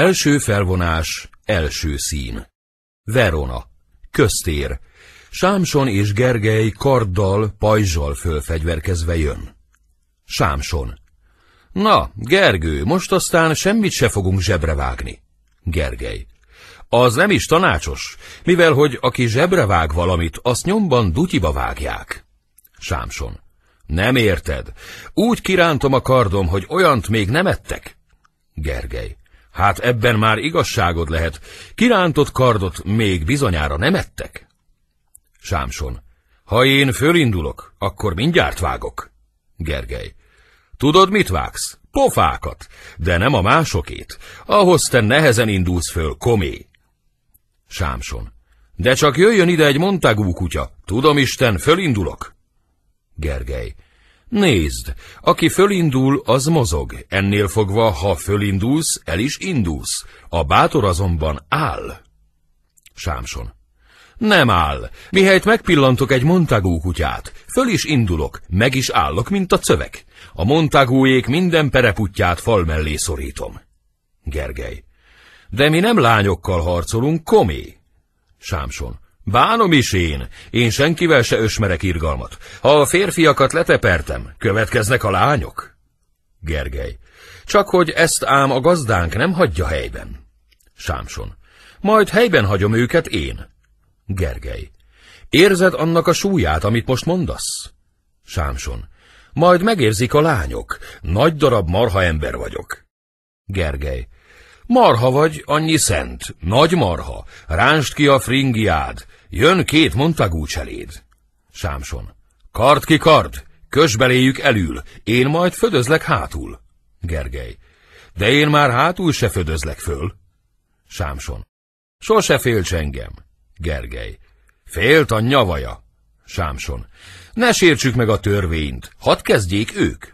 Első felvonás, első szín. Verona, köztér. Sámson és Gergely karddal, pajzsal fölfegyverkezve jön. Sámson. Na, Gergő, most aztán semmit se fogunk zsebre vágni. Gergely. Az nem is tanácsos, mivel hogy aki zsebre vág valamit, azt nyomban dutyiba vágják. Sámson. Nem érted. Úgy kirántom a kardom, hogy olyant még nem ettek. Gergely. Hát ebben már igazságod lehet. Kirántott kardot még bizonyára nem ettek? Sámson. Ha én fölindulok, akkor mindjárt vágok. Gergely. Tudod, mit vágsz? Pofákat, de nem a másokét. Ahhoz te nehezen indulsz föl, komé. Sámson. De csak jöjjön ide egy montagú kutya. Tudom, Isten, fölindulok. Gergely. Nézd, aki fölindul, az mozog, ennél fogva, ha fölindulsz, el is indulsz, a bátor azonban áll. Sámson. Nem áll, mihelyt megpillantok egy montagú kutyát, föl is indulok, meg is állok, mint a cövek. A Montagújék minden pereputját fal mellé szorítom. Gergely. De mi nem lányokkal harcolunk, komé. Sámson. Bánom is én. Én senkivel se ösmerek irgalmat. Ha a férfiakat letepertem, következnek a lányok? Gergely. Csak hogy ezt ám a gazdánk nem hagyja helyben. Sámson. Majd helyben hagyom őket én. Gergely. Érzed annak a súlyát, amit most mondasz? Sámson. Majd megérzik a lányok. Nagy darab marha ember vagyok. Gergely. Marha vagy, annyi szent, nagy marha, ránst ki a fringiád, Jön két Montagú cseléd. Sámson. Kard ki kard, kös beléjük elül, én majd födözlek hátul. Gergely. De én már hátul se födözlek föl. Sámson. Sose félts engem. Gergely. Félt a nyavaja. Sámson. Ne sértsük meg a törvényt, hadd kezdjék ők.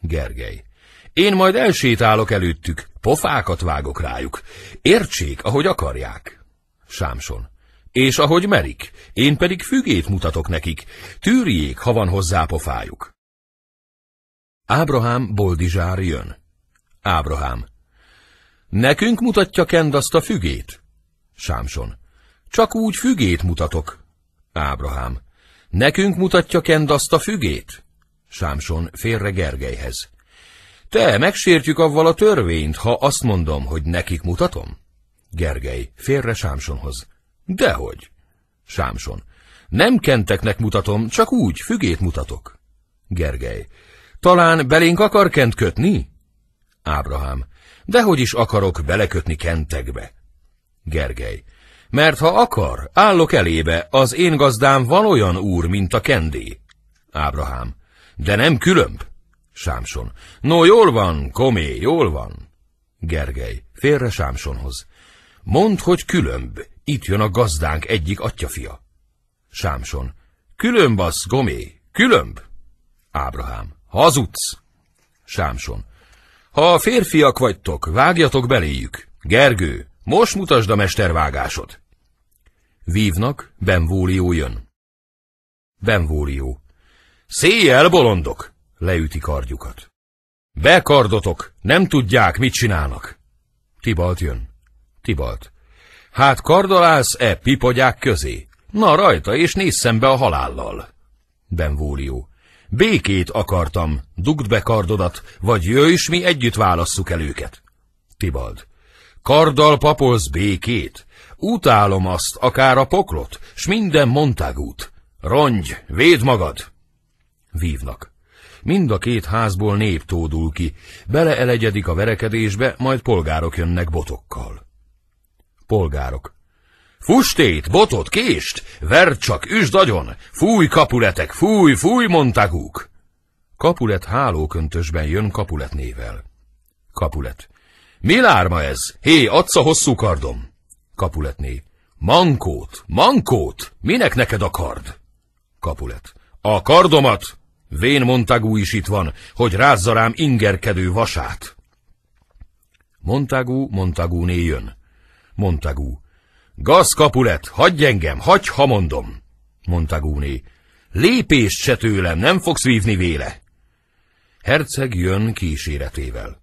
Gergely. Én majd elsétálok előttük, pofákat vágok rájuk. Értsék, ahogy akarják. Sámson és ahogy merik, én pedig fügét mutatok nekik, tűrjék, ha van hozzá pofájuk. Ábrahám boldizsár jön. Ábrahám. Nekünk mutatja Kend azt a fügét? Sámson. Csak úgy fügét mutatok. Ábrahám. Nekünk mutatja Kend azt a fügét? Sámson félre Gergelyhez. Te, megsértjük avval a törvényt, ha azt mondom, hogy nekik mutatom? Gergely, félre Sámsonhoz. Dehogy. Sámson. Nem kenteknek mutatom, csak úgy, fügét mutatok. Gergely. Talán belénk akar kent kötni? Ábrahám. Dehogy is akarok belekötni kentekbe. Gergely. Mert ha akar, állok elébe, az én gazdám van olyan úr, mint a kendé. Ábrahám. De nem különb. Sámson. No, jól van, komé, jól van. Gergely. Félre Sámsonhoz. Mondd, hogy különb, itt jön a gazdánk egyik atyafia. Sámson. az, gomé, különb. Ábrahám. Hazudsz. Sámson. Ha a férfiak vagytok, vágjatok beléjük. Gergő, most mutasd a mestervágásod. Vívnak, Benvólió jön. Benvólió. Széjjel, bolondok! Leüti kardjukat. Bekardotok, nem tudják, mit csinálnak. Tibalt jön. Tibalt. Hát kardolász-e pipogyák közé? Na rajta, és nézz szembe a halállal. Benvólió. Békét akartam, dugd be kardodat, vagy jöjj, is, mi együtt válasszuk el őket. Tibald. Karddal papolsz békét? Utálom azt, akár a poklot, s minden montágút. Rongy, véd magad! Vívnak. Mind a két házból nép tódul ki, beleelegyedik a verekedésbe, majd polgárok jönnek botokkal. Polgárok. Fustét, botot, kést, verd csak, üsd agyon, fúj kapuletek, fúj, fúj, úk. Kapulet hálóköntösben jön Kapulet nével. Kapulet. Mi lárma ez? Hé, adsz a hosszú kardom! Kapuletné. Mankót, mankót! Minek neked a kard? Kapulet. A kardomat! Vén Montagú is itt van, hogy rázza rám ingerkedő vasát. Montagú Montagúné jön. Montagú. kapulet, hagyj engem, hagyj, ha mondom! Montagúné. Lépést se tőlem, nem fogsz vívni véle! Herceg jön kíséretével.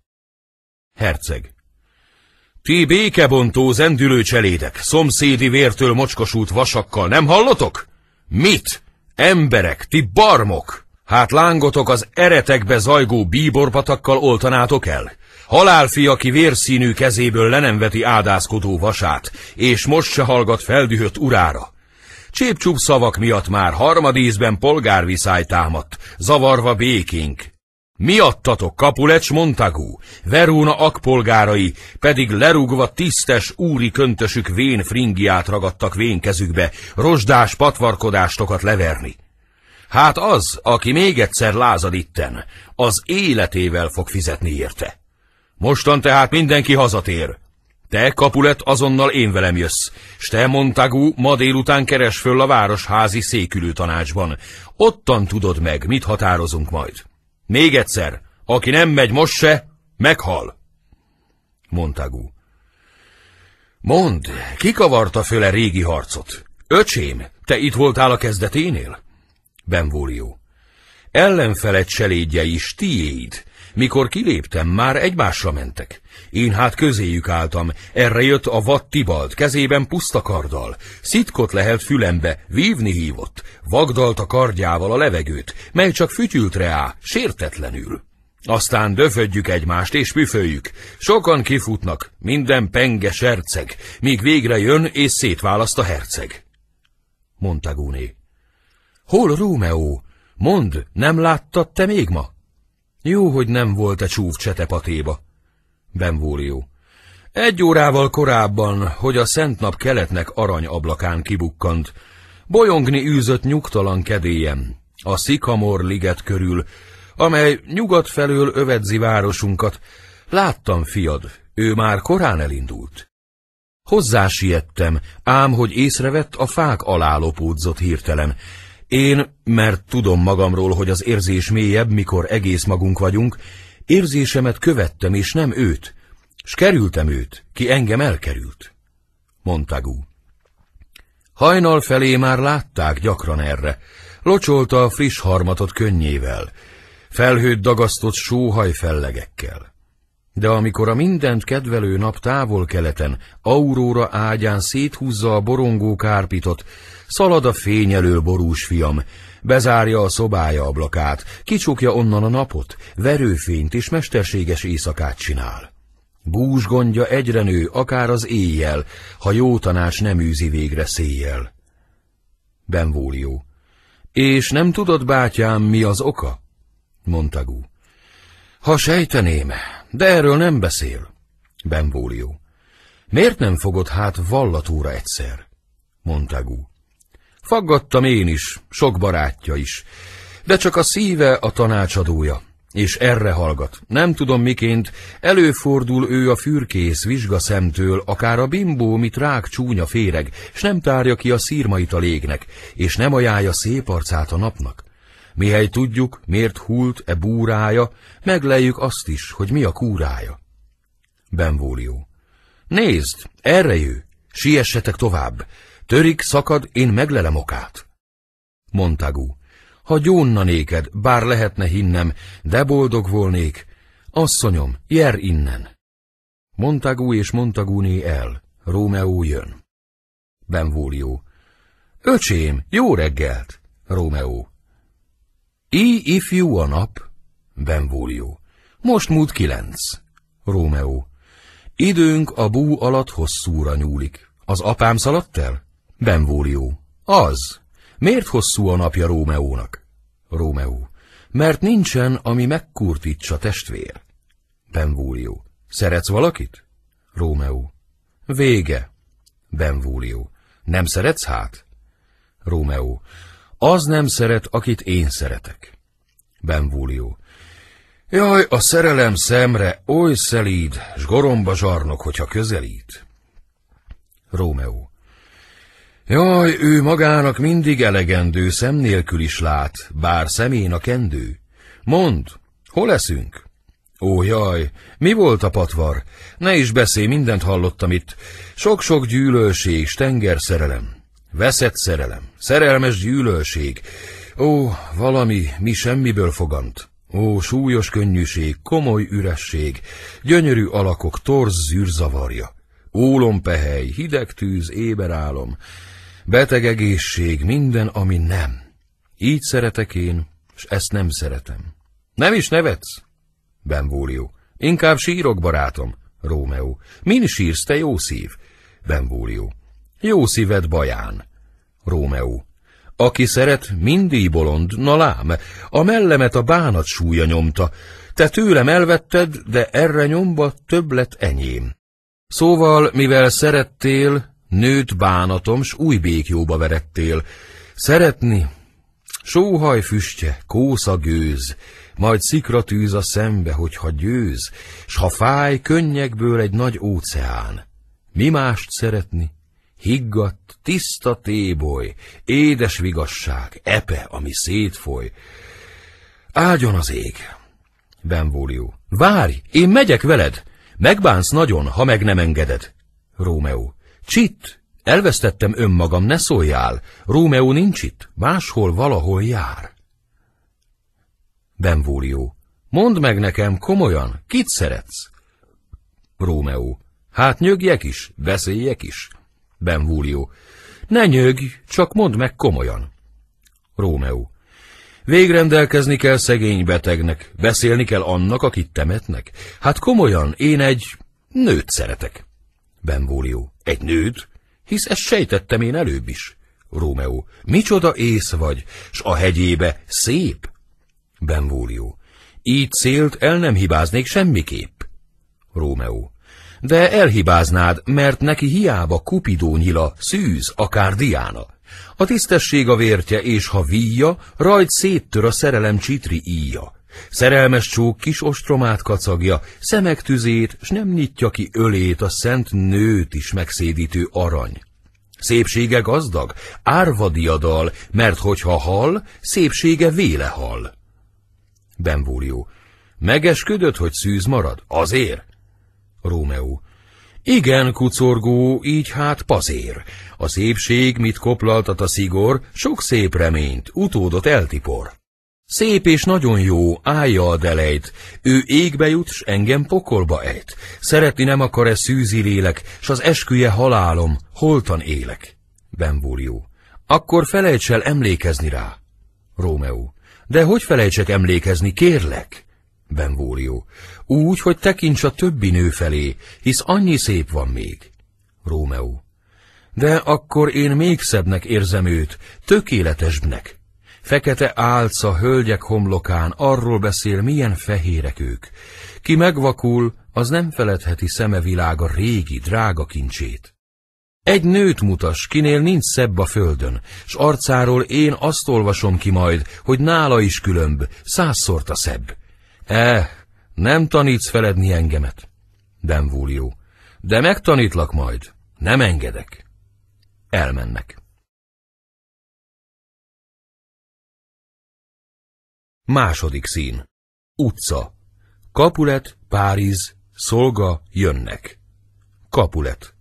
Herceg. Ti békebontó zendülő cselédek, szomszédi vértől mocskosult vasakkal, nem hallotok? Mit? Emberek, ti barmok! Hát lángotok az eretekbe zajgó bíborpatakkal oltanátok el? Halálfi, aki vérszínű kezéből le nem veti ádászkodó vasát, és most se hallgat feldühött urára. Csépcsúp szavak miatt már harmadízben polgárviszály támadt, zavarva békénk. Miattatok Kapulecs Montagú, Verona akpolgárai pedig lerúgva tisztes úri köntösük vén fringiát ragadtak vénkezükbe, rozsdás patvarkodástokat leverni. Hát az, aki még egyszer lázad itten, az életével fog fizetni érte. Mostan tehát mindenki hazatér. Te, Kapulet, azonnal én velem jössz, s te, Montagu, ma délután keres föl a városházi székülő tanácsban. Ottan tudod meg, mit határozunk majd. Még egyszer, aki nem megy most se, meghal. Montagu. Mond, kikavarta a régi harcot? Öcsém, te itt voltál a kezdeténél? Benvólió. Ellenfeled cselédje is tiéd, mikor kiléptem, már egymásra mentek. Én hát közéjük álltam, erre jött a vad Tibalt, kezében puszta karddal. Szitkot lehelt fülembe, vívni hívott, vagdalt a kardjával a levegőt, mely csak fütyült rá, sértetlenül. Aztán döfödjük egymást és püföljük. Sokan kifutnak, minden penges herceg, míg végre jön és szétválaszt a herceg. Montagóné. Hol Rómeó? Mond, nem láttad te még ma? Jó, hogy nem volt a csúf csetepatéba. Benvólió. Egy órával korábban, hogy a szent nap keletnek arany ablakán kibukkant, bolyongni űzött nyugtalan kedélyem, a Szikamor liget körül, amely nyugat felől övedzi városunkat, láttam fiad, ő már korán elindult. Hozzá siettem, ám hogy észrevett, a fák alá lopódzott hirtelen, én, mert tudom magamról, hogy az érzés mélyebb, mikor egész magunk vagyunk, érzésemet követtem, és nem őt, s kerültem őt, ki engem elkerült, Gú. Hajnal felé már látták gyakran erre, locsolta a friss harmatot könnyével, felhőt dagasztott sóhaj fellegekkel. De amikor a mindent kedvelő nap távol-keleten, auróra ágyán széthúzza a borongó kárpitot, szalad a fény elől borús fiam, bezárja a szobája ablakát, kicsukja onnan a napot, verőfényt és mesterséges éjszakát csinál. Búzs gondja egyre nő, akár az éjjel, ha jó tanács nem űzi végre széjjel. Benvólió. És nem tudod, bátyám, mi az oka? Montagu. Ha sejteném, de erről nem beszél. Benvólió. Miért nem fogod hát vallatúra egyszer? Montagu. Faggattam én is, sok barátja is, de csak a szíve a tanácsadója, és erre hallgat. Nem tudom miként, előfordul ő a fürkész vizsgaszemtől, akár a bimbó, mit rák csúnya féreg, s nem tárja ki a szírmait a légnek, és nem ajánlja szép arcát a napnak. Mihely tudjuk, miért hult e búrája, meglejük azt is, hogy mi a kúrája. Benvólió. Nézd, erre jő, siessetek tovább, törik, szakad, én meglelem okát. Montagu. Ha gyónna néked, bár lehetne hinnem, de boldog volnék. Asszonyom, jer innen. Montagu és Montaguné el. Rómeó jön. Benvólió. Öcsém, jó reggelt! Rómeó if ifjú a nap, Benvólió. Most múlt kilenc, Rómeó. Időnk a bú alatt hosszúra nyúlik. Az apám szaladt el? Benvólió. Az. Miért hosszú a napja Rómeónak? Rómeó. Mert nincsen, ami megkurtítsa testvér. Benvólió. Szeretsz valakit? Rómeó. Vége. Benvólió. Nem szeretsz hát? Rómeó. Az nem szeret, akit én szeretek. Benvúlió. Jaj, a szerelem szemre oly szelíd, s goromba zsarnok, hogyha közelít. Rómeó. Jaj, ő magának mindig elegendő, szem nélkül is lát, bár szemén a kendő. Mond, hol leszünk? Ó, jaj, mi volt a patvar? Ne is beszélj, mindent hallottam itt. Sok-sok gyűlölség, tenger szerelem, veszett szerelem. Szerelmes gyűlölség. Ó, valami, mi semmiből fogant. Ó, súlyos könnyűség, komoly üresség, gyönyörű alakok, torz zűrzavarja. pehely, hideg tűz, éber álom, beteg egészség, minden, ami nem. Így szeretek én, és ezt nem szeretem. Nem is nevetsz? Benvólió. Inkább sírok, barátom. Rómeó. Min sírsz, te jó szív? Benvólió. Jó szíved, baján. Rómeó. Aki szeret, mindig bolond, na lám, a mellemet a bánat súlya nyomta, te tőlem elvetted, de erre nyomba több lett enyém. Szóval, mivel szerettél, nőt bánatom, s új békjóba verettél. Szeretni, sóhaj füstje, kósza gőz, majd szikra tűz a szembe, hogyha győz, s ha fáj, könnyekből egy nagy óceán. Mi mást szeretni, Higgadt, tiszta téboly, édes vigasság, epe, ami szétfoly. Áldjon az ég! Benvólió. Várj, én megyek veled! Megbánsz nagyon, ha meg nem engeded. Rómeó. Csitt! Elvesztettem önmagam, ne szóljál! Rómeó nincs itt, máshol valahol jár. Benvólió. Mondd meg nekem komolyan, kit szeretsz? Rómeó. Hát nyögjek is, beszéljek is. Benvúlió. Ne nyögj, csak mondd meg komolyan. Rómeó. Végrendelkezni kell szegény betegnek, beszélni kell annak, akit temetnek. Hát komolyan, én egy nőt szeretek. Benvúlió. Egy nőt? Hisz ezt sejtettem én előbb is. Rómeó. Micsoda ész vagy, s a hegyébe szép? Benvúlió. Így célt el nem hibáznék semmiképp. Rómeó de elhibáznád, mert neki hiába nyila, szűz, akár diána. A tisztesség a vértje, és ha víja, rajt széttör a szerelem csitri íja. Szerelmes csók kis ostromát kacagja, szemek tüzét, s nem nyitja ki ölét a szent nőt is megszédítő arany. Szépsége gazdag, diadal, mert hogyha hal, szépsége véle hal. Benvólió. Megesküdött, hogy szűz marad? Azért? Rómeó. Igen, kucorgó, így hát pazér. A szépség, mit koplaltat a szigor, sok szép reményt, utódot eltipor. Szép és nagyon jó, állja a delejt, ő égbe jut, s engem pokolba ejt. Szeretni nem akar-e szűzi lélek, s az esküje halálom, holtan élek. Benbúrió. Akkor felejts el emlékezni rá. Rómeó. De hogy felejtsek emlékezni, kérlek? Benvólió. Úgy, hogy tekints a többi nő felé, hisz annyi szép van még. Rómeó. De akkor én még szebbnek érzem őt, tökéletesbbnek. Fekete álca hölgyek homlokán arról beszél, milyen fehérek ők. Ki megvakul, az nem feledheti szeme régi, drága kincsét. Egy nőt mutas, kinél nincs szebb a földön, s arcáról én azt olvasom ki majd, hogy nála is különb, százszorta szebb. Eh, nem tanítsz feledni engemet. Benvúlió. De megtanítlak majd. Nem engedek. Elmennek. Második szín. Utca. Kapulet, Páriz, Szolga, jönnek. Kapulet.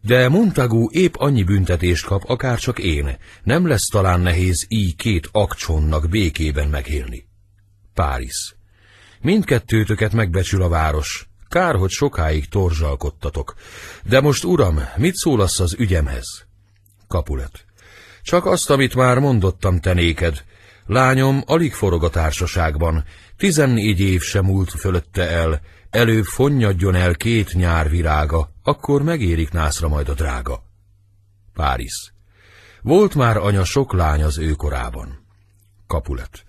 De Montagu épp annyi büntetést kap, akár csak én. Nem lesz talán nehéz így két akcsonnak békében megélni. Páriz. Mindkettőtöket megbecsül a város. Kár, hogy sokáig torzsalkodtatok. De most, uram, mit szólasz az ügyemhez? Kapulet. Csak azt, amit már mondottam te néked. Lányom alig forog a társaságban, tizennégy év sem múlt fölötte el, előbb fonnyadjon el két nyár virága, akkor megérik nászra majd a drága. Párizs. Volt már anya sok lány az ő korában. Kapulet.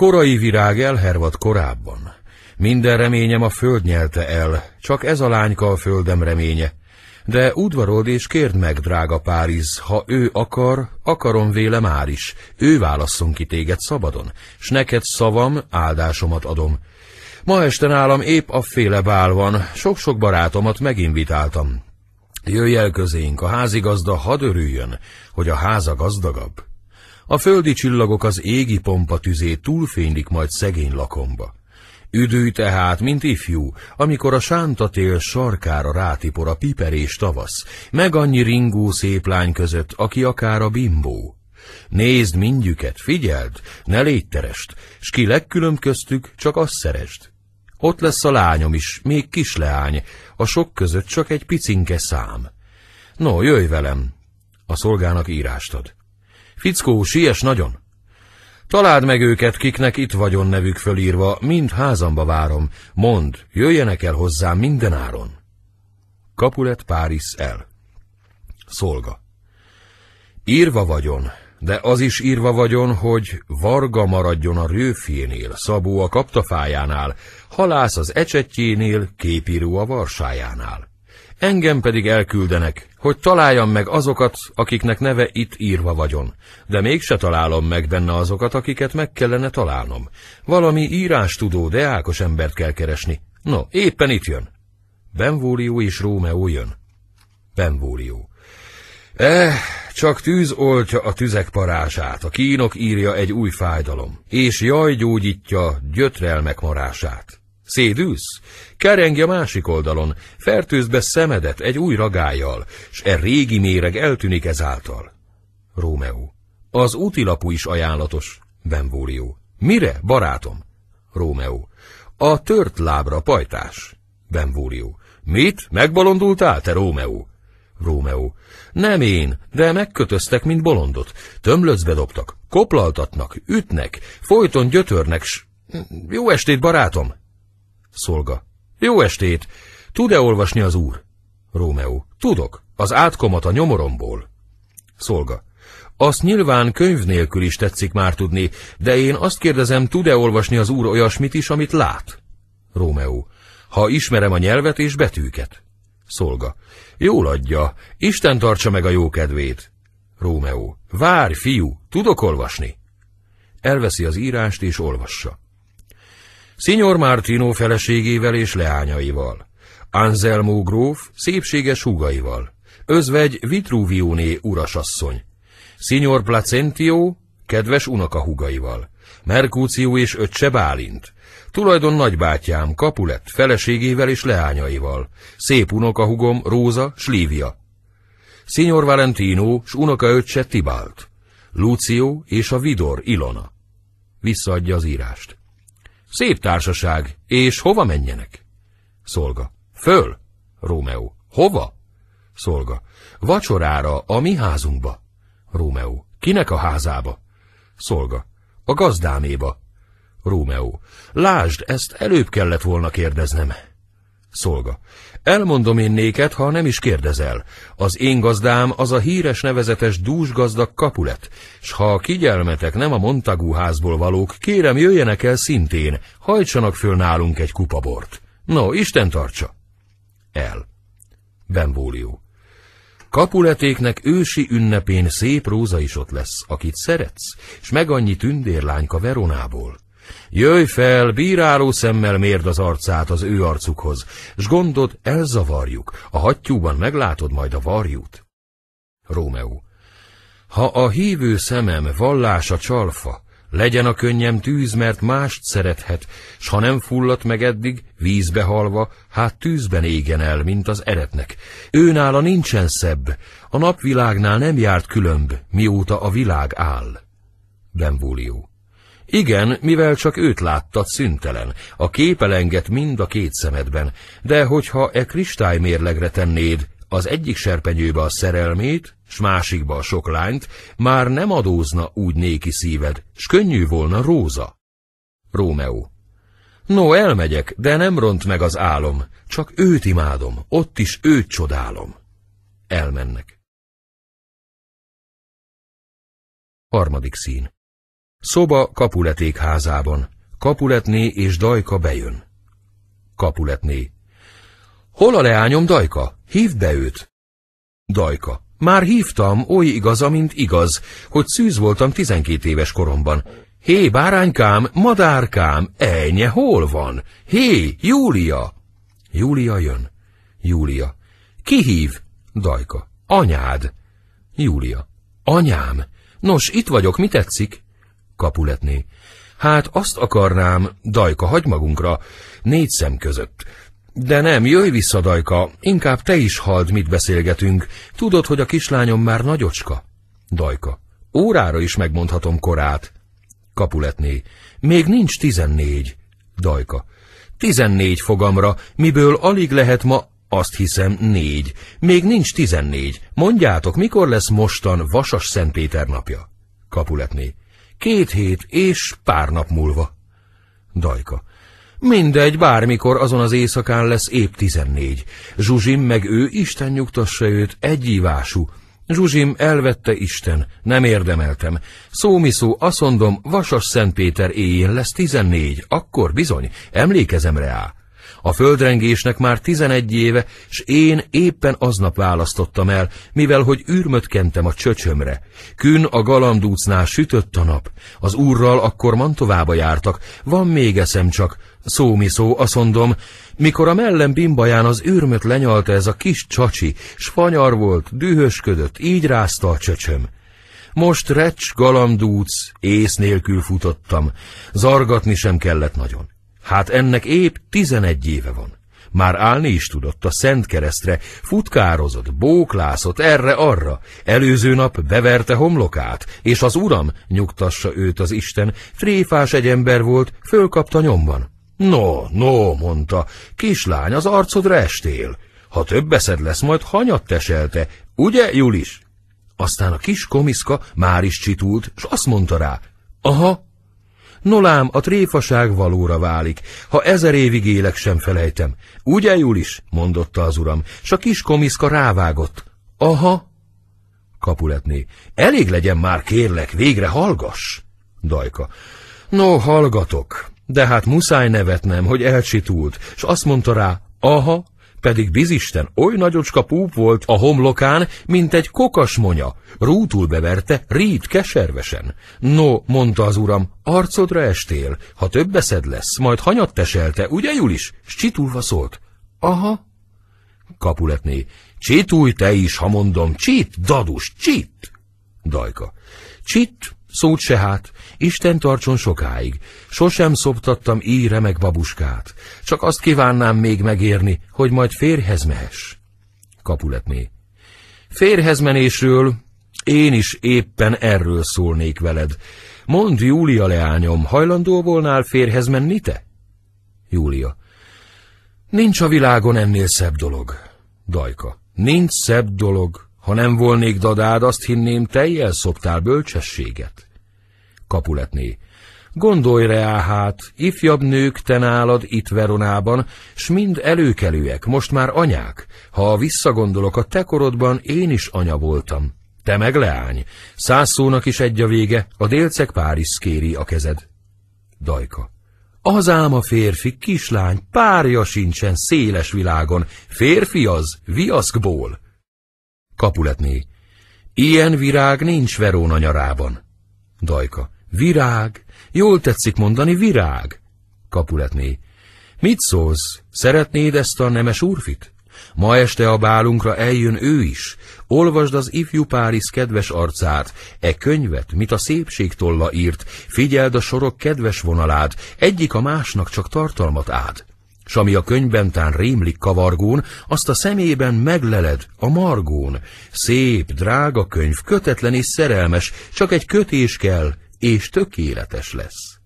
Korai virág elhervad korábban. Minden reményem a föld nyelte el, csak ez a lányka a földem reménye. De udvarold és kérd meg, drága páriz, ha ő akar, akarom véle már is. Ő válasszon ki téged szabadon, s neked szavam, áldásomat adom. Ma este nálam épp a féle bál van, sok-sok barátomat meginvitáltam. Jöjj el közénk, a házigazda hadd örüljön, hogy a háza gazdagabb. A földi csillagok az égi pompa tüzé túlfénylik majd szegény lakomba. Üdülj tehát, mint ifjú, amikor a sántatél sarkára rátipor a piper és tavasz, meg annyi ringó szép lány között, aki akár a bimbó. Nézd mindjüket, figyeld, ne légy terest, s ki legkülönb köztük, csak azt szeresd. Ott lesz a lányom is, még kis leány, a sok között csak egy picinke szám. No, jöjj velem! A szolgának írást ad. Fickó, siess nagyon! Találd meg őket, kiknek itt vagyon nevük fölírva, mind házamba várom. Mond, jöjjenek el hozzám minden áron. Kapulet Páris el. Szolga. Írva vagyon, de az is írva vagyon, hogy varga maradjon a rőfénél, szabó a kaptafájánál, halász az ecsetjénél, képíró a varsájánál. Engem pedig elküldenek, hogy találjam meg azokat, akiknek neve itt írva vagyon, de mégse találom meg benne azokat, akiket meg kellene találnom. Valami írástudó, deákos embert kell keresni. No, éppen itt jön. Benvólió és Rómeó jön. Benvólió. Eh, csak tűz oltja a tüzek parását, a kínok írja egy új fájdalom, és jaj gyógyítja gyötrelmek marását. Szédülsz? Kerengj a másik oldalon, fertőzd be szemedet egy új ragájjal, s e régi méreg eltűnik ezáltal. Rómeó. Az útilapú is ajánlatos. Benvólió. Mire, barátom? Rómeó. A tört lábra pajtás. Benvólió. Mit? Megbolondultál, te Rómeó? Rómeó. Nem én, de megkötöztek, mint bolondot. Tömlözbe dobtak, koplaltatnak, ütnek, folyton gyötörnek, s... Jó estét, barátom! Szolga. Jó estét! Tud-e olvasni az úr? Rómeó. Tudok, az átkomat a nyomoromból. Szolga. Azt nyilván könyv nélkül is tetszik már tudni, de én azt kérdezem, tud-e olvasni az úr olyasmit is, amit lát? Rómeó. Ha ismerem a nyelvet és betűket. Szolga. Jól adja, Isten tartsa meg a jó kedvét. Rómeó. Várj, fiú, tudok olvasni? Elveszi az írást és olvassa. Signor Martino feleségével és leányaival, Anselmo gróf szépséges húgaival, özvegy Vitruvióné urasasszony, Signor Placentio kedves unokahúgaival, Merkúció és öccse Bálint, tulajdon nagybátyám Kapulet feleségével és leányaival, szép unokahugom Róza Slívia, Signor Valentino s unokaöccse Tibalt, Lucio és a Vidor Ilona. Visszaadja az írást. Szép társaság, és hova menjenek? Szolga. Föl. Rómeó. Hova? Szolga. Vacsorára a mi házunkba. Rómeó. Kinek a házába? Szolga. A gazdáméba. Rómeó. Lásd, ezt előbb kellett volna kérdeznem. Szolga. Elmondom én néked, ha nem is kérdezel. Az én gazdám az a híres nevezetes dúsgazdag kapulet, s ha a kigyelmetek nem a Montagu házból valók, kérem jöjjenek el szintén, hajtsanak föl nálunk egy kupabort. No, Isten tartsa! El. Benvólió. Kapuletéknek ősi ünnepén szép Róza is ott lesz, akit szeretsz, s meg annyi tündérlányka Veronából. Jöjj fel, bíráló szemmel mérd az arcát az ő arcukhoz, s gondod, elzavarjuk, a hattyúban meglátod majd a varjút. Rómeó. Ha a hívő szemem vallása csalfa, legyen a könnyem tűz, mert mást szerethet, s ha nem fulladt meg eddig, vízbe halva, hát tűzben égen el, mint az eretnek. Őnála nincsen szebb, a napvilágnál nem járt különb, mióta a világ áll. Benvólió. Igen, mivel csak őt láttad szüntelen, a kép mind a két szemedben, de hogyha e mérlegre tennéd az egyik serpenyőbe a szerelmét, s másikba a sok lányt, már nem adózna úgy néki szíved, s könnyű volna róza. Rómeó. No, elmegyek, de nem ront meg az álom, csak őt imádom, ott is őt csodálom. Elmennek. Harmadik szín Szoba kapuleték házában. Kapuletné és Dajka bejön. Kapuletné. Hol a leányom, Dajka? Hívd be őt! Dajka. Már hívtam, oly igaza, mint igaz, hogy szűz voltam tizenkét éves koromban. Hé, báránykám, madárkám, ejnye, hol van? Hé, Júlia! Júlia jön. Júlia. Ki hív? Dajka. Anyád. Júlia. Anyám. Nos, itt vagyok, mi tetszik? Kapuletné. Hát azt akarnám, Dajka, hagy magunkra, négy szem között. De nem, jöjj vissza, Dajka, inkább te is halld, mit beszélgetünk. Tudod, hogy a kislányom már nagyocska? Dajka. Órára is megmondhatom korát. Kapuletné. Még nincs tizennégy. Dajka. Tizennégy fogamra, miből alig lehet ma, azt hiszem, négy. Még nincs tizennégy. Mondjátok, mikor lesz mostan Vasas Szentpéter napja? Kapuletné. Két hét és pár nap múlva. Dajka. Mindegy, bármikor azon az éjszakán lesz épp tizennégy. Zsuzsim meg ő, Isten nyugtassa őt, egyívású. Zsuzsim elvette Isten, nem érdemeltem. Szómiszó, azt mondom, Vasas Szentpéter éjjén lesz tizennégy, akkor bizony, emlékezem rá. A földrengésnek már tizenegy éve, s én éppen aznap választottam el, mivel hogy űrmöt kentem a csöcsömre. Kün a galandúcnál sütött a nap. Az úrral akkor Mantovába jártak, van még eszem csak, mi szó, azt mondom, mikor a mellem bimbaján az űrmöt lenyalta ez a kis csacsi, s fanyar volt, dühösködött, így rázta a csöcsöm. Most recs, galamdúc, ész nélkül futottam, zargatni sem kellett nagyon. Hát ennek épp tizenegy éve van. Már állni is tudott a Szent Keresztre, futkározott, bóklászott erre-arra, előző nap beverte homlokát, és az uram, nyugtassa őt az Isten, tréfás egy ember volt, fölkapta nyomban. No, no, mondta, kislány, az arcodra estél. Ha több eszed lesz, majd hanyat teselte, ugye, Julis? Aztán a kis komiszka már is csitult, s azt mondta rá, aha, Nolám, a tréfaság valóra válik, ha ezer évig élek sem felejtem. Ugye, Julis? mondotta az uram, s a kis komiszka rávágott. Aha. Kapuletné. Elég legyen már, kérlek, végre hallgass. Dajka. No, hallgatok. De hát muszáj nevetnem, hogy elcsitult, s azt mondta rá, aha, pedig bizisten oly nagyocska púp volt a homlokán, mint egy kokas monya, rútul beverte rít keservesen. No, mondta az uram, arcodra estél, ha több beszed lesz, majd hanyat teselte, ugye Julis? S csitulva szólt. Aha. Kapuletné, csitulj te is, ha mondom, csit, dadus, csit! Dajka, csit, szót se hát, Isten tartson sokáig, sosem szoptattam íjre remek babuskát, csak azt kívánnám még megérni, hogy majd férhez mehess. Kapuletné. Férhez menésről én is éppen erről szólnék veled. Mond Júlia leányom, hajlandó volnál férhez menni te? Júlia. Nincs a világon ennél szebb dolog. Dajka. Nincs szebb dolog. Ha nem volnék dadád, azt hinném, teljel szoptál bölcsességet. Kapuletné. Gondolj rá hát, ifjabb nők te nálad itt Veronában, s mind előkelőek, most már anyák. Ha visszagondolok, a te korodban én is anya voltam. Te meg leány, száz szónak is egy a vége, a délceg Párizs kéri a kezed. Dajka. Az ám a férfi, kislány, párja sincsen széles világon, férfi az, viaszkból. Kapuletné. Ilyen virág nincs Verona nyarában. Dajka. Virág. Jól tetszik mondani, virág. Kapuletné. Mit szólsz? Szeretnéd ezt a nemes úrfit? Ma este a bálunkra eljön ő is. Olvasd az ifjú Páris kedves arcát, e könyvet, mit a szépség tolla írt, figyeld a sorok kedves vonalát, egyik a másnak csak tartalmat ád. S ami a könyvben tán rémlik kavargón, azt a szemében megleled, a margón. Szép, drága könyv, kötetlen és szerelmes, csak egy kötés kell, és tökéletes lesz.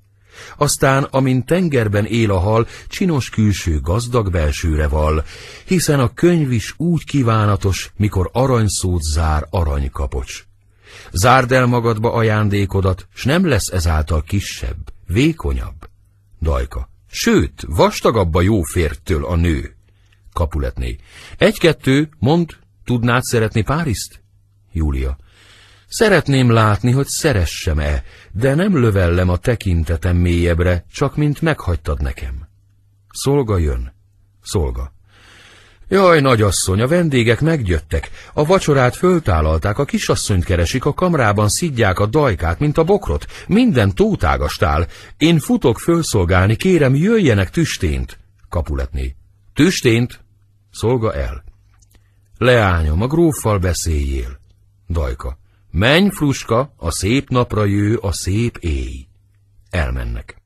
Aztán, amint tengerben él a hal, csinos külső gazdag belsőre val, hiszen a könyv is úgy kívánatos, mikor aranyszót zár aranykapocs. Zárd el magadba ajándékodat, s nem lesz ezáltal kisebb, vékonyabb. Dajka. Sőt, vastagabb a jó fértől a nő. Kapuletné. Egy-kettő, mond, tudnád szeretni Páriszt? Júlia. Szeretném látni, hogy szeressem-e, de nem lövellem a tekintetem mélyebbre, csak mint meghagytad nekem. Szolga jön. Szolga. Jaj, nagyasszony, a vendégek megjöttek, a vacsorát föltállalták, a kisasszonyt keresik, a kamrában szidják a dajkát, mint a bokrot, minden tótágastál. Én futok fölszolgálni, kérem, jöjjenek tüstént. Kapuletné. Tüstént? Szolga el. Leányom, a gróffal beszéljél. Dajka. Menj, fruska, a szép napra jő, a szép éj. Elmennek.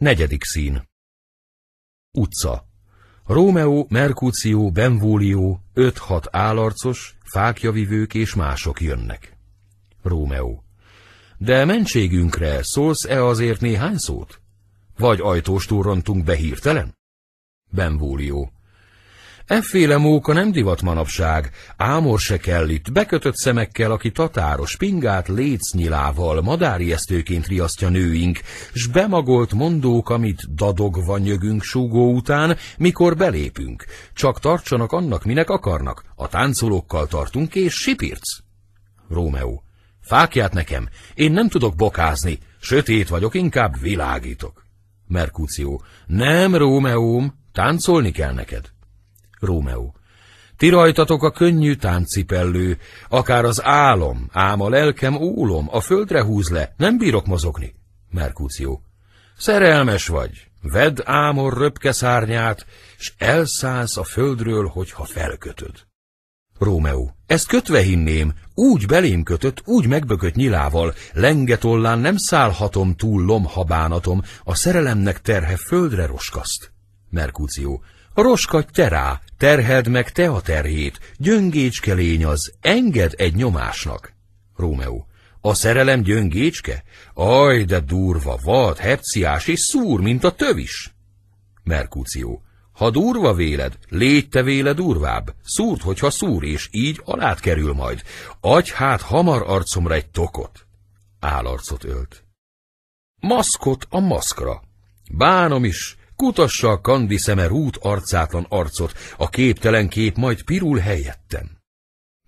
Negyedik szín. Utca. Rómeó, Merkúció, Benvólió, öt-hat állarcos, fákjavivők és mások jönnek. Rómeó. De mentségünkre szólsz-e azért néhány szót? Vagy ajtóstúrontunk be hirtelen? Benvólió. Efféle móka nem divat manapság, ámor se kell itt, bekötött szemekkel, aki tatáros, pingát lécnyilával, madáriesztőként riasztja nőink, s bemagolt mondók, amit dadogva nyögünk súgó után, mikor belépünk. Csak tartsanak annak, minek akarnak. A táncolókkal tartunk, és sipirc. Rómeó. Fákját nekem, én nem tudok bokázni, sötét vagyok, inkább világítok. Merkúció. Nem, Rómeóm, táncolni kell neked. Rómeó. Ti rajtatok a könnyű táncipellő, akár az álom, ám a lelkem ólom, a földre húz le, nem bírok mozogni. Merkúció. Szerelmes vagy, vedd ámor röpke szárnyát, s elszállsz a földről, hogyha felkötöd. Rómeó. Ezt kötve hinném, úgy belém kötött, úgy megbökött nyilával, lengetollán nem szállhatom túl lomhabánatom, a szerelemnek terhe földre roskaszt. Merkúció. Roskadj terá rá, terheld meg te a terhét, gyöngécske lény az, enged egy nyomásnak. Rómeó. A szerelem gyöngécske? Aj, de durva, vad, hepciás és szúr, mint a tövis. Merkúció. Ha durva véled, légy te véle durvább, szúrt, hogyha szúr, és így alát kerül majd. Adj hát hamar arcomra egy tokot. Álarcot ölt. Maszkot a maszkra. Bánom is, Kutassa a kandi szeme rút arcátlan arcot, a képtelen kép majd pirul helyettem.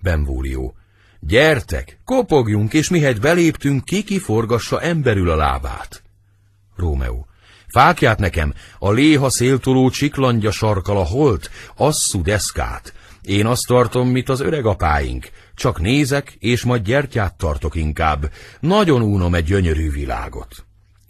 Benvólió. Gyertek, kopogjunk, és mihet beléptünk, kiki forgassa emberül a lábát. Rómeó. Fákját nekem, a léha széltoló csiklandja sarkal a holt, asszú deszkát. Én azt tartom, mit az öreg apáink. Csak nézek, és majd gyertyát tartok inkább. Nagyon únom egy gyönyörű világot.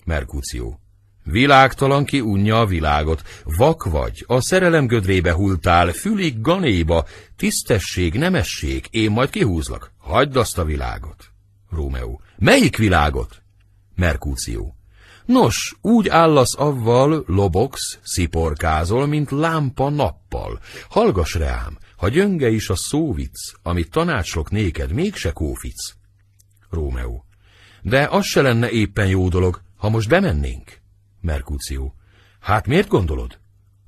Merkúció. Világtalan ki unja a világot, vak vagy, a szerelem gödrébe hultál, fülig ganéba, tisztesség, nemesség, én majd kihúzlak. Hagyd azt a világot. Rómeó. Melyik világot? Merkúció. Nos, úgy állasz avval, lobogsz, sziporkázol, mint lámpa nappal. Hallgass reám, ha gyönge is a szóvic, amit tanácslok néked, mégse kófic. Rómeó. De az se lenne éppen jó dolog, ha most bemennénk. Merkúció. Hát miért gondolod?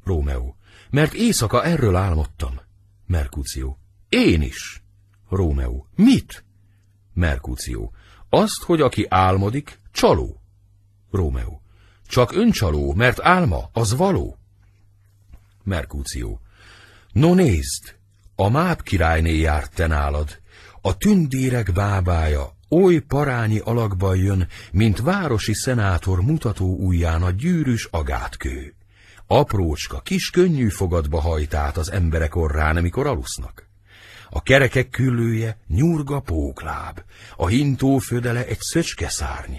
Rómeó. Mert éjszaka erről álmodtam. Merkúció. Én is. Rómeó. Mit? Merkúció. Azt, hogy aki álmodik, csaló. Rómeó. Csak öncsaló, mert álma, az való. Merkúció. No nézd, a máb királyné járt te nálad, a tündérek bábája, oly parányi alakban jön, mint városi szenátor mutató ujján a gyűrűs agátkő. Aprócska, kis könnyű fogadba hajt át az emberek orrán, amikor alusznak. A kerekek küllője nyurga pókláb, a hintó födele egy szárny,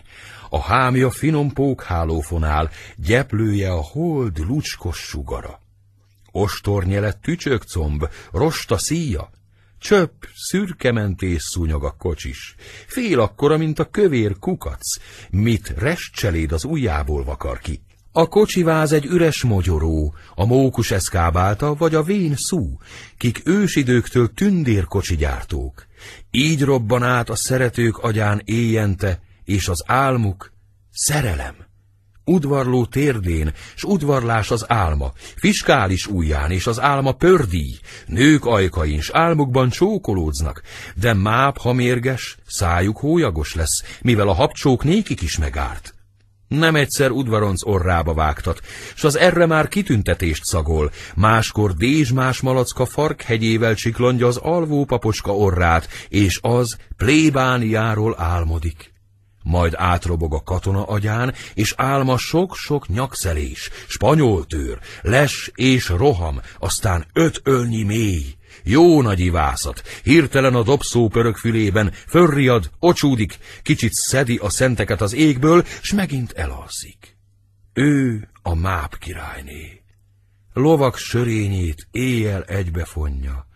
a hámja finom pókhálófonál, gyeplője a hold lucskos sugara. Ostornyele comb, rosta szíja, Csöpp, szürkementés szúnyog a kocsis. Fél akkora, mint a kövér kukac, mit restcseléd az ujjából vakar ki. A kocsiváz egy üres mogyoró, a mókus eszkábálta, vagy a vén szú, kik ősidőktől tündérkocsi gyártók. Így robban át a szeretők agyán éjente és az álmuk szerelem udvarló térdén, s udvarlás az álma, fiskális ujján és az álma pördíj, nők ajkain s álmukban csókolódznak, de máb, ha mérges, szájuk hólyagos lesz, mivel a habcsók nékik is megárt. Nem egyszer udvaronc orrába vágtat, s az erre már kitüntetést szagol, máskor dézsmás malacka farkhegyével csiklandja az alvó paposka orrát, és az plébániáról álmodik majd átrobog a katona agyán, és álma sok-sok nyakszelés, spanyoltőr, les és roham, aztán öt ölnyi mély, jó nagy ivászat, hirtelen a dobszó pörök fülében, fölriad, ocsúdik, kicsit szedi a szenteket az égből, s megint elalszik. Ő a máp királyné. Lovak sörényét éjjel egybefonja,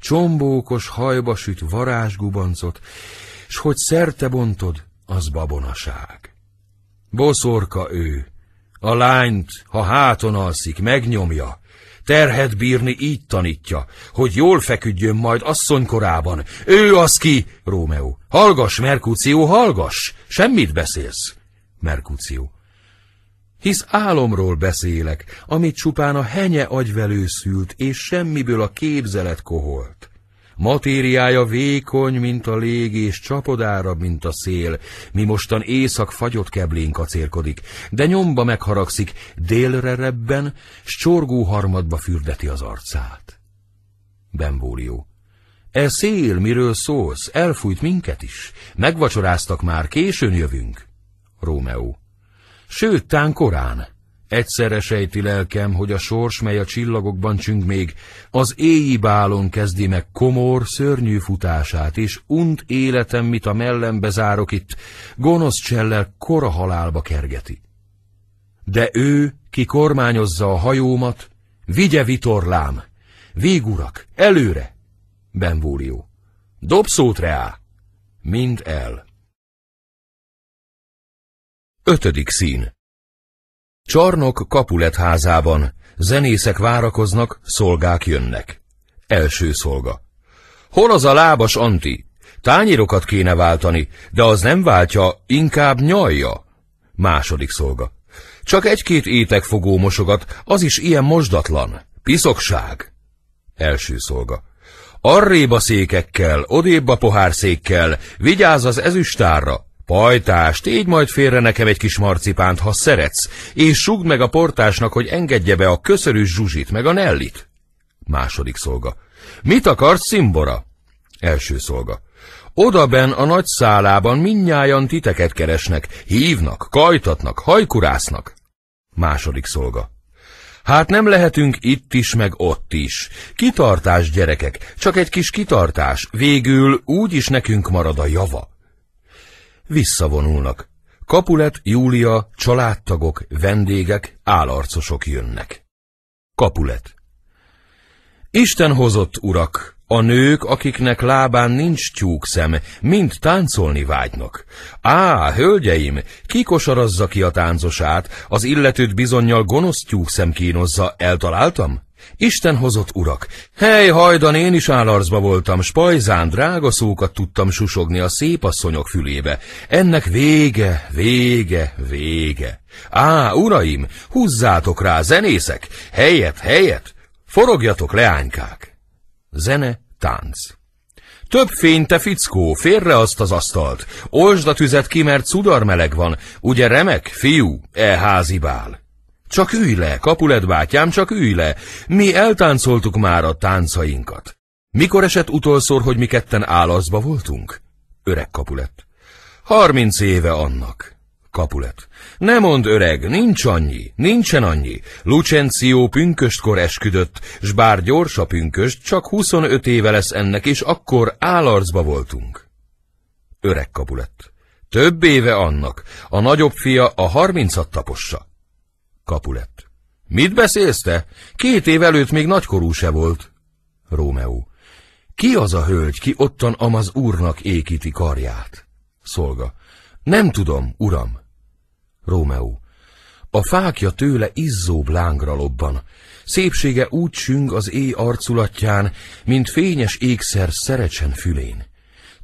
csombókos hajba süt varázsgubancot, s hogy szerte bontod, az babonaság. Boszorka ő, a lányt, ha háton alszik, megnyomja, terhet bírni így tanítja, hogy jól feküdjön majd asszonykorában. Ő az ki, Rómeó. Hallgass, Merkúció, hallgass! Semmit beszélsz. Merkúció. Hisz álomról beszélek, amit csupán a henye agyvelő szült, és semmiből a képzelet koholt. Matériája vékony, mint a lég, és csapodára, mint a szél. Mi mostan éjszak fagyott keblén kacérkodik, de nyomba megharagszik, délre rebben, s csorgó harmadba fürdeti az arcát. Bembólió. E szél, miről szólsz? Elfújt minket is. Megvacsoráztak már, későn jövünk. Rómeó. Sőt, tán korán. Egyszerre sejti lelkem, hogy a sors, mely a csillagokban csüng még, az éjjé bálon kezdi meg komor, szörnyű futását, és unt életem, mit a mellembe zárok itt, gonosz csellel kora halálba kergeti. De ő, ki kormányozza a hajómat, vigye vitorlám, végurak, előre! Benvólió. szót reá! Mind el. Ötödik szín Csarnok Kapulet házában, zenészek várakoznak, szolgák jönnek. Első szolga. Hol az a lábas anti? Tányérokat kéne váltani, de az nem váltja, inkább nyalja. Második szolga. Csak egy-két fogó mosogat, az is ilyen mosdatlan. Piszokság. Első szolga. Arrébb a székekkel, odébb a pohárszékkel, vigyáz az ezüstárra. Pajtást, így majd félre nekem egy kis marcipánt, ha szeretsz, és sugd meg a portásnak, hogy engedje be a köszörűs zsuzsit, meg a nellit. Második szolga. Mit akarsz, szimbora? Első szolga. Odaben a nagy szálában minnyájan titeket keresnek, hívnak, kajtatnak, hajkurásznak. Második szolga. Hát nem lehetünk itt is, meg ott is. Kitartás, gyerekek, csak egy kis kitartás, végül úgy is nekünk marad a java visszavonulnak. Kapulet, Júlia, családtagok, vendégek, álarcosok jönnek. Kapulet Isten hozott, urak, a nők, akiknek lábán nincs tyúkszem, mind táncolni vágynak. Á, hölgyeim, kikosarazza ki a táncosát, az illetőt bizonyal gonosz tyúkszem kínozza, eltaláltam? Isten hozott urak, hely hajdan én is állarcba voltam, spajzán drága szókat tudtam susogni a szép asszonyok fülébe. Ennek vége, vége, vége. Á, uraim, húzzátok rá, zenészek, helyet, helyet, forogjatok leánykák. Zene, tánc. Több fény, te fickó, férre azt az asztalt. Olsd a tüzet ki, mert cudar meleg van. Ugye remek, fiú, e bál. Csak ülj le, kapulet bátyám, csak ülj le. Mi eltáncoltuk már a táncainkat. Mikor esett utolszor, hogy mi ketten álaszba voltunk? Öreg kapulet. Harminc éve annak. Kapulet. Ne mond öreg, nincs annyi, nincsen annyi. Lucencio pünköstkor esküdött, s bár gyors a pünköst, csak 25 éve lesz ennek, és akkor álarcba voltunk. Öreg kapulett. Több éve annak, a nagyobb fia a harmincat tapossa. Kapulett. Mit beszélsz te? Két év előtt még nagykorú se volt. Rómeó. Ki az a hölgy, ki ottan amaz úrnak ékíti karját? Szolga. Nem tudom, uram. Rómeó. A fákja tőle izzóbb lángra lobban. Szépsége úgy süng az éj arculatján, mint fényes ékszer szerecsen fülén.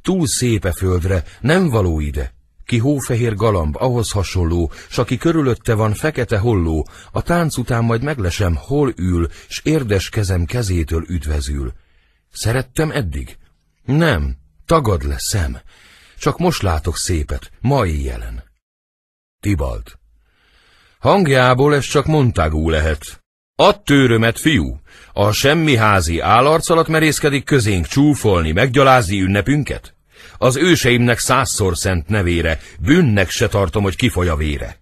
Túl szépe földre, nem való ide ki hófehér galamb, ahhoz hasonló, s aki körülötte van fekete holló, a tánc után majd meglesem, hol ül, s érdes kezem kezétől üdvezül. Szerettem eddig? Nem, tagad le szem. Csak most látok szépet, mai jelen. Tibalt. Hangjából ez csak montágú lehet. Add tőrömet, fiú! A semmi házi állarc alatt merészkedik közénk csúfolni, meggyalázni ünnepünket? Az őseimnek százszor szent nevére, bűnnek se tartom, hogy kifoly a vére.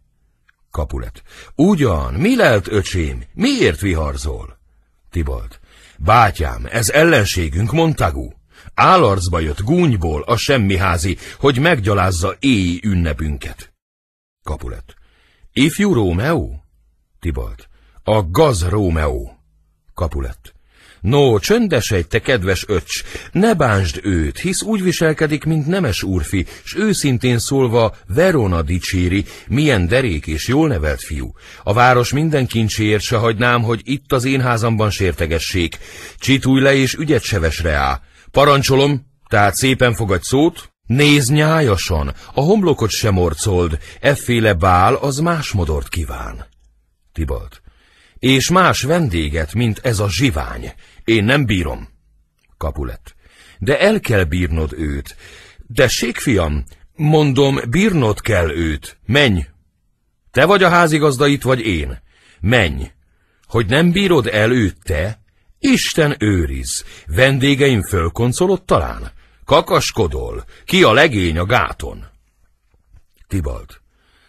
Kapulet. Ugyan, mi lelt, öcsém? Miért viharzol? Tibalt. Bátyám, ez ellenségünk, Montagu. Állarcba jött gúnyból a semmiházi, hogy meggyalázza éj ünnepünket. Kapulet. Ifjú Rómeó? Tibalt. A gaz Rómeó. Kapulet. No, csöndesedj, te kedves öcs, ne bánsd őt, hisz úgy viselkedik, mint nemes úrfi, s őszintén szólva Verona dicséri, milyen derék és jól nevelt fiú. A város minden kincséért se hagynám, hogy itt az én házamban sértegessék. Csitúj le és ügyet sevesre á. Parancsolom, tehát szépen fogadj szót, Nézd nyájasan, a homlokot sem orcold, efféle bál az más modort kíván. Tibalt és más vendéget, mint ez a zsivány. Én nem bírom. Kapulett. De el kell bírnod őt. De fiam, mondom, bírnod kell őt. Menj! Te vagy a házigazda itt, vagy én. Menj! Hogy nem bírod el őt te? Isten őriz! Vendégeim fölkoncolott talán? Kakaskodol! Ki a legény a gáton? Tibalt.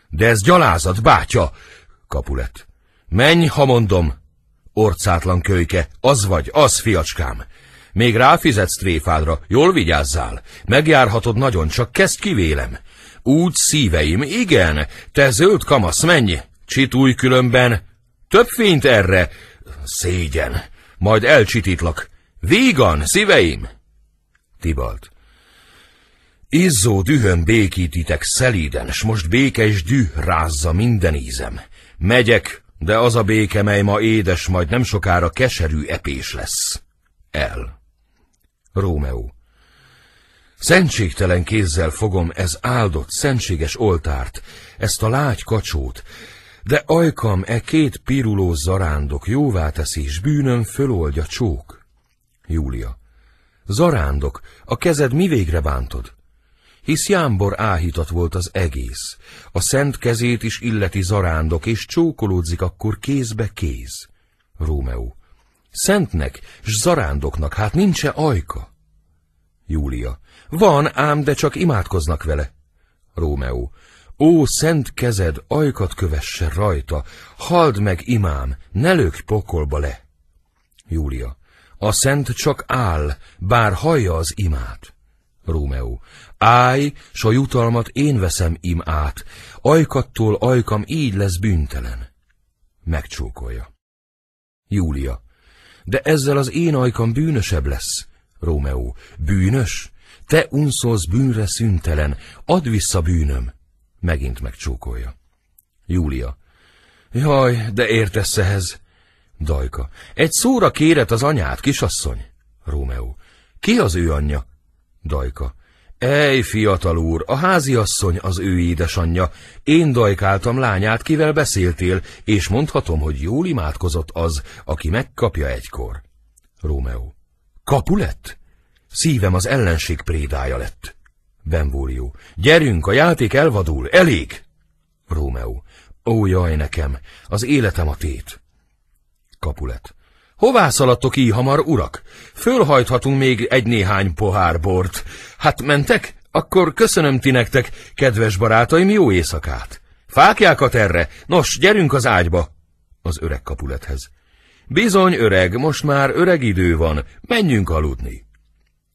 De ez gyalázat, bátya! Kapulett. Menj, ha mondom! Orcátlan kölyke, az vagy, az, fiacskám! Még ráfizetsz tréfádra, jól vigyázzál. Megjárhatod nagyon, csak kezd kivélem. Úgy szíveim, igen, te zöld kamasz, menj! Csitúj különben! Több fényt erre! Szégyen! Majd elcsitítlak! Vígan, szíveim! Tibalt. Izzó dühön békítitek szelíden, s most békes düh rázza minden ízem. Megyek, de az a béke, mely ma édes, majd nem sokára keserű epés lesz. El. Rómeó. Szentségtelen kézzel fogom ez áldott, szentséges oltárt, ezt a lágy kacsót, de ajkam e két piruló zarándok jóvá teszi, és bűnöm föloldja csók. Júlia. Zarándok, a kezed mi végre bántod? hisz jámbor áhítat volt az egész. A szent kezét is illeti zarándok, és csókolódzik akkor kézbe kéz. Rómeó. Szentnek s zarándoknak hát nincse ajka. Júlia. Van, ám, de csak imádkoznak vele. Rómeó. Ó, szent kezed, ajkat kövesse rajta, hald meg, imám, ne lök pokolba le. Júlia. A szent csak áll, bár hallja az imát. Rómeó. Állj, s a jutalmat én veszem im át, ajkattól ajkam így lesz bűntelen. Megcsókolja. Júlia. De ezzel az én ajkam bűnösebb lesz. Rómeó. Bűnös? Te unszolsz bűnre szüntelen, add vissza bűnöm. Megint megcsókolja. Júlia. Jaj, de értesz ehhez. Dajka. Egy szóra kéret az anyát, kisasszony. Rómeó. Ki az ő anyja? Dajka. Ej, fiatal úr, a háziasszony az ő édesanyja. Én dajkáltam lányát, kivel beszéltél, és mondhatom, hogy jól imádkozott az, aki megkapja egykor. Rómeó. Kapulett? Szívem az ellenség prédája lett. Benvólió. Gyerünk, a játék elvadul, elég! Rómeó. Ó, jaj nekem, az életem a tét. Kapulett. Hová szaladtok így hamar, urak? Fölhajthatunk még egy-néhány pohár bort. Hát mentek? Akkor köszönöm ti nektek, kedves barátaim, jó éjszakát. Fákjákat erre! Nos, gyerünk az ágyba! Az öreg kapulethez. Bizony, öreg, most már öreg idő van, menjünk aludni.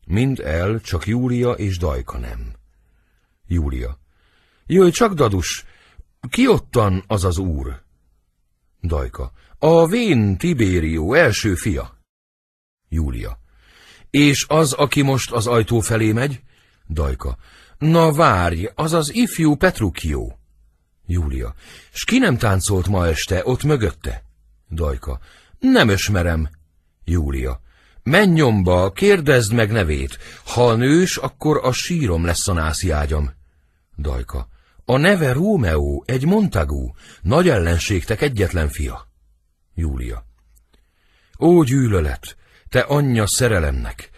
Mind el, csak Júlia és Dajka nem. Júlia. Jöjj csak, Dadus, ki ottan az az úr? Dajka. A vén Tibérió első fia. Júlia. És az, aki most az ajtó felé megy? Dajka. Na várj, az az ifjú Petrukió. Júlia. S ki nem táncolt ma este, ott mögötte? Dajka. Nem ösmerem. Júlia. Menj nyomba, kérdezd meg nevét. Ha nős, akkor a sírom lesz a násziágyam. Dajka. A neve Rómeó, egy Montagu, nagy ellenségtek egyetlen fia. Júlia. Ó, gyűlölet, te anyja szerelemnek!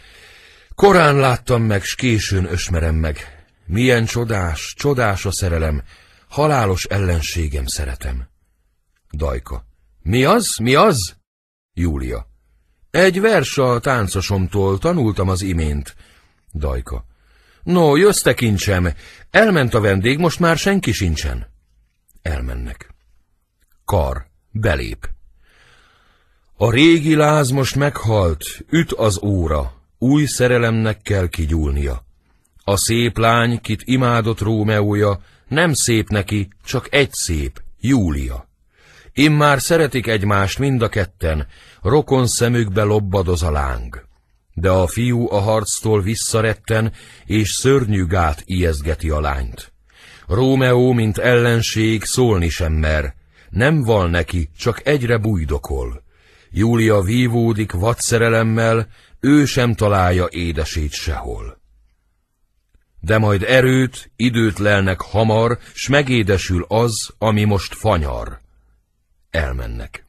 Korán láttam meg, s későn ösmerem meg. Milyen csodás, csodás a szerelem, halálos ellenségem szeretem. Dajka. Mi az, mi az? Júlia. Egy vers a táncosomtól tanultam az imént. Dajka. No, jössz tekintsem, elment a vendég, most már senki sincsen. Elmennek. Kar. Belép. A régi láz most meghalt, üt az óra, új szerelemnek kell kigyúlnia. A szép lány, kit imádott Rómeója, nem szép neki, csak egy szép, Júlia. Immár szeretik egymást mind a ketten, rokon szemükbe lobbadoz a láng. De a fiú a harctól visszaretten, és szörnyű gát ijeszgeti a lányt. Rómeó, mint ellenség, szólni sem mer, nem val neki, csak egyre bújdokol. Júlia vívódik vadszerelemmel, ő sem találja édesét sehol. De majd erőt, időt lelnek hamar, s megédesül az, ami most fanyar. Elmennek.